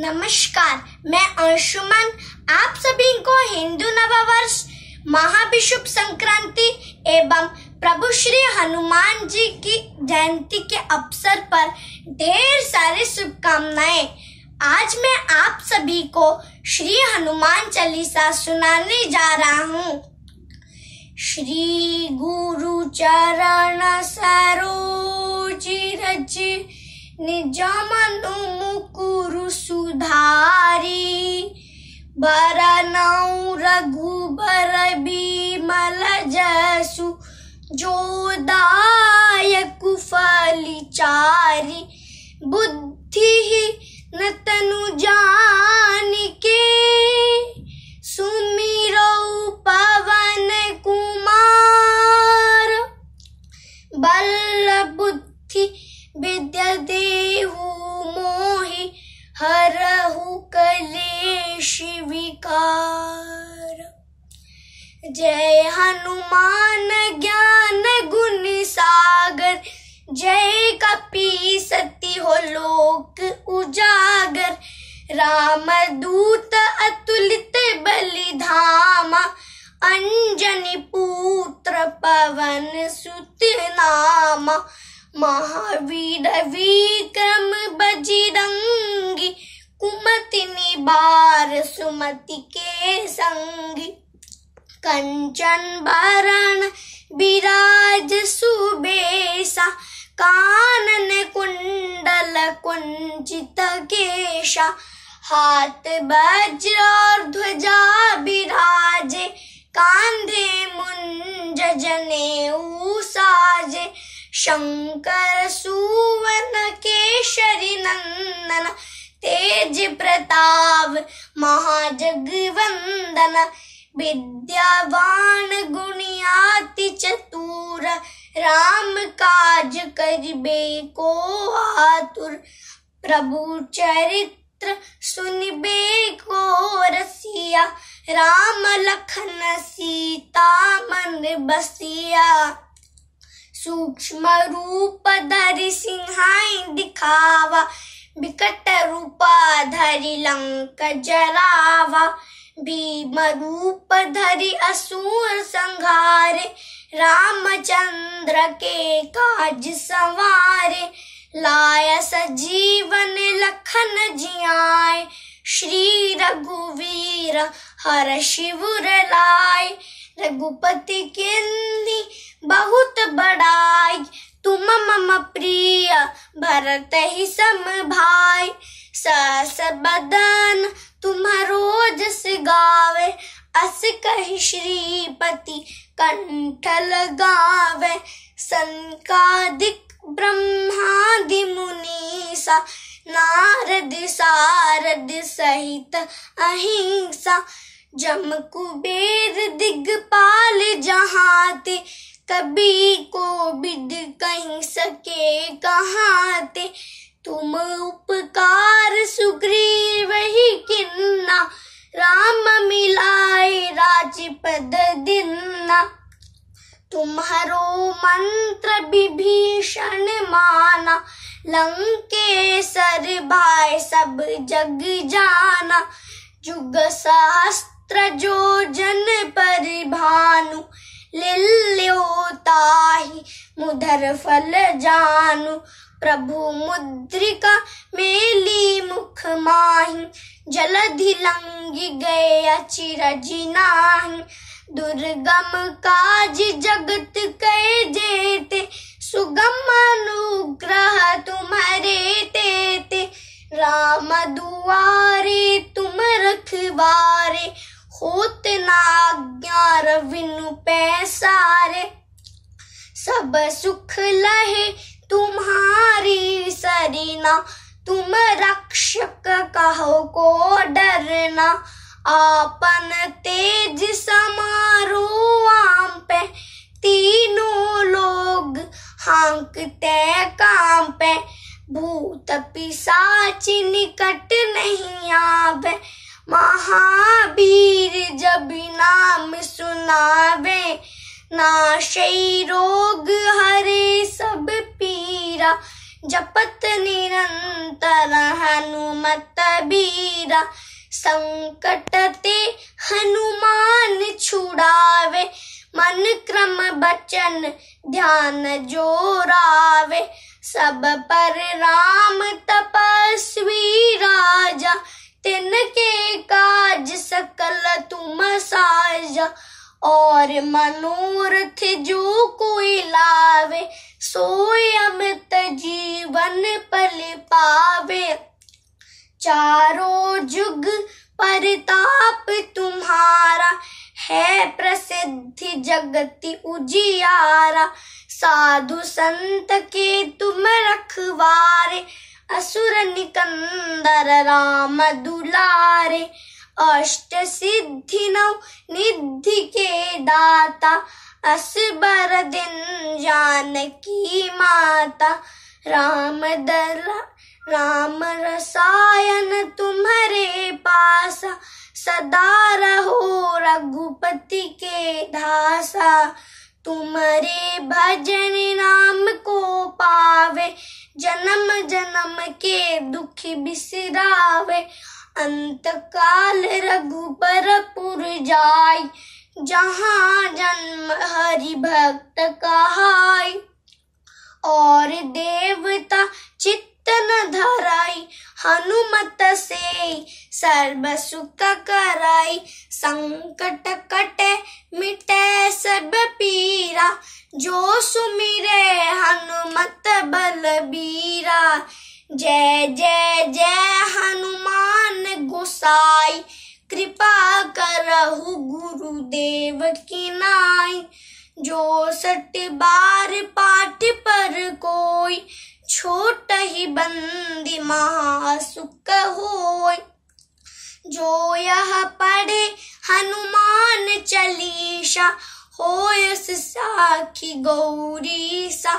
नमस्कार मैं अंशुमन आप सभी को हिंदू नववर्ष महाविषुभ संक्रांति एवं प्रभु श्री हनुमान जी की जयंती के अवसर पर ढेर सारे शुभकामनाएं आज मैं आप सभी को श्री हनुमान चालीसा सुनाने जा रहा हूँ श्री गुरु चरण सरोज रज निज मनु रघुबरबिमलजसु जोदायकुफलिचारि बुद्ध जय हनुमान ज्ञान गुण सागर जय कपी सती हो लोक उजागर राम दूत अतुलित बलिधामा अंजनी पुत्र पवन सुत नामा महावीर विक्रम बजरंगी कुमति निबार सुमति के संगी कंचन बरण विराज सुबेसा कानन कुंडल कुंचित केशा हाथ वज्र और ध्वजा विराजे कांधे मुंज जने साजे शंकर सुवन केशरी नंदन तेज प्रताप महाजगवंदन विद्यावान गुणियाति चतुर राम काज करिबे को आतुर प्रभु चरित्र सुनिबे को रसिया राम लखन सीता मन बसिया सूक्ष्म रूप धरि सिंहाय दिखावा विकट रूपा धरि लंक जरावा भीम रूप धरि असुर संहारे रामचंद्र के काज संवार लाय सजीवन लखन जियाए श्री रघुवीर हर शिवर लाय रघुपति किन्नी बहुत बड़ाई तुम मम प्रिय भरत ही सम भाई बदन तुम रोज से गावे अस कह श्रीपति कंठ लगावे संकादिक ब्रह्मादि मुनीसा नारद सारद सहित अहिंसा जम कुबेर दिग्पाल जहाते कभी को बिद कहीं सके कहाते तुम उपकार सुग्रीव ही किन्ना राम मिलाए राजपद दिन्ना तुम्हारो मंत्र विभीषण माना लंके सर भाई सब जग जाना जुग सहस्त्र जो जन पर भानु लिल्योताही मुधर फल जानु प्रभु मुद्रिका मेली मुख माही जलधि लंग गए अचिर जिनाही दुर्गम काज जगत कै जेते सुगम अनुग्रह तुम्हारे तेते राम दुआरे तुम रखवारे होत नाज्ञा रविनु पैसारे सब सुख लहे तुम्हारी सरीना तुम रक्षक कहो को डरना आपन तेज समारो आम पे तीनों लोग हांकते काम पे भूत पिशाच निकट नहीं आवे महावीर जब नाम सुनावे नाशई रोग जपत निरंतर हनुमत बीरा संकट ते हनुमान छुड़ावे मन क्रम बचन ध्यान जोरावे सब पर राम तपस्वी राजा तिन के काज सकल तुम साजा और मनोरथ जो कोई लावे सो चारों जुग परिताप तुम्हारा है प्रसिद्धि जगति उजियारा साधु संत के तुम रखवारे असुर निकंदर राम दुलारे अष्ट सिद्धि नव निधि के दाता असबर दिन जानकी माता राम दला राम रसायन तुम्हारे पास सदा रहो रघुपति के धासा तुम्हारे भजन नाम को पावे जन्म जन्म के दुख बिसरावे अंत काल रघुपर पुर जाय जहाँ जन्म हरि भक्त कहाय और देवता चित्त कीर्तन धराई हनुमत से सर्व सुख कराई संकट कटे मिटे सब पीरा जो सुमिरे हनुमत बलबीरा जय जय जय हनुमान गोसाई कृपा करहु देव की नाई जो सट बार पाठ पर कोई छोट ही बंदी महासुख हो जो यह पढ़े हनुमान चलीसा हो साखी गौरी सा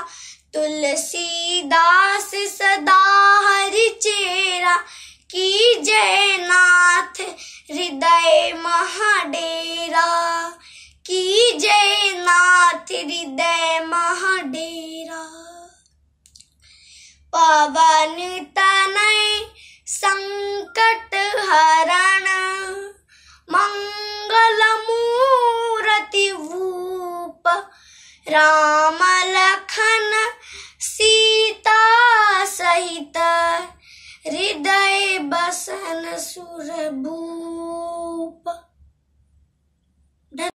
तुलसीदास सदा हरि चेरा की जय नाथ हृदय महाडेरा की जय पवन तनय संकट हरण मंगल मूर्ति भूप राम लखन सीता सहित हृदय बसन सुरभूप